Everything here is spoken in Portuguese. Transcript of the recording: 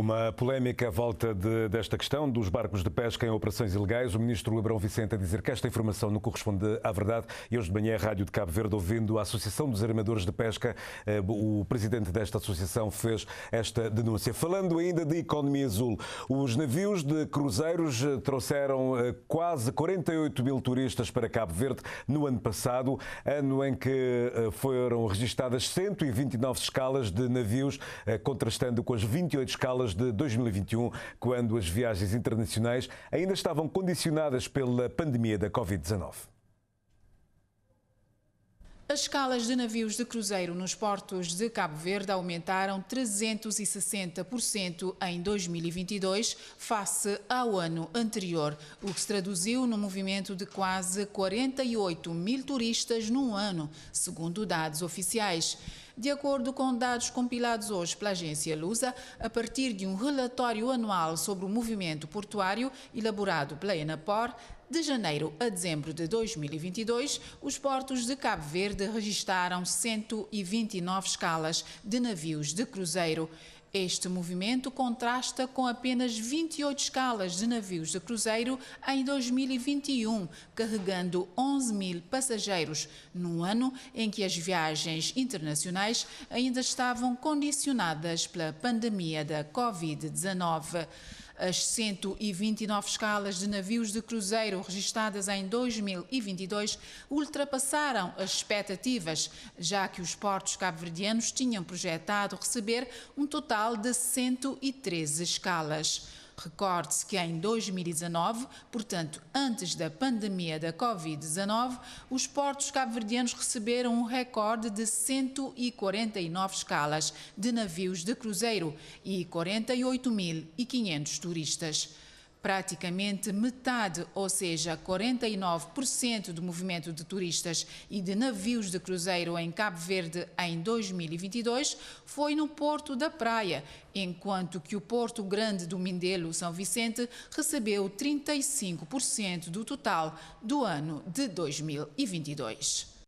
Uma polémica volta de, desta questão dos barcos de pesca em operações ilegais. O ministro Abrão Vicente a dizer que esta informação não corresponde à verdade. E hoje de manhã, a Rádio de Cabo Verde, ouvindo a Associação dos Armadores de Pesca, eh, o presidente desta associação fez esta denúncia. Falando ainda de economia azul, os navios de cruzeiros eh, trouxeram eh, quase 48 mil turistas para Cabo Verde no ano passado, ano em que foram registadas 129 escalas de navios, contrastando com as 28 escalas de 2021, quando as viagens internacionais ainda estavam condicionadas pela pandemia da Covid-19. As escalas de navios de cruzeiro nos portos de Cabo Verde aumentaram 360% em 2022 face ao ano anterior, o que se traduziu no movimento de quase 48 mil turistas num ano, segundo dados oficiais de acordo com dados compilados hoje pela agência Lusa, a partir de um relatório anual sobre o movimento portuário elaborado pela Enapor, de janeiro a dezembro de 2022, os portos de Cabo Verde registaram 129 escalas de navios de cruzeiro. Este movimento contrasta com apenas 28 escalas de navios de cruzeiro em 2021, carregando 11 mil passageiros, num ano em que as viagens internacionais ainda estavam condicionadas pela pandemia da Covid-19. As 129 escalas de navios de cruzeiro registadas em 2022 ultrapassaram as expectativas, já que os portos cabo-verdianos tinham projetado receber um total de 113 escalas. Recorde-se que em 2019, portanto antes da pandemia da Covid-19, os portos cabo-verdianos receberam um recorde de 149 escalas de navios de cruzeiro e 48.500 turistas. Praticamente metade, ou seja, 49% do movimento de turistas e de navios de cruzeiro em Cabo Verde em 2022 foi no Porto da Praia, enquanto que o Porto Grande do Mindelo, São Vicente, recebeu 35% do total do ano de 2022.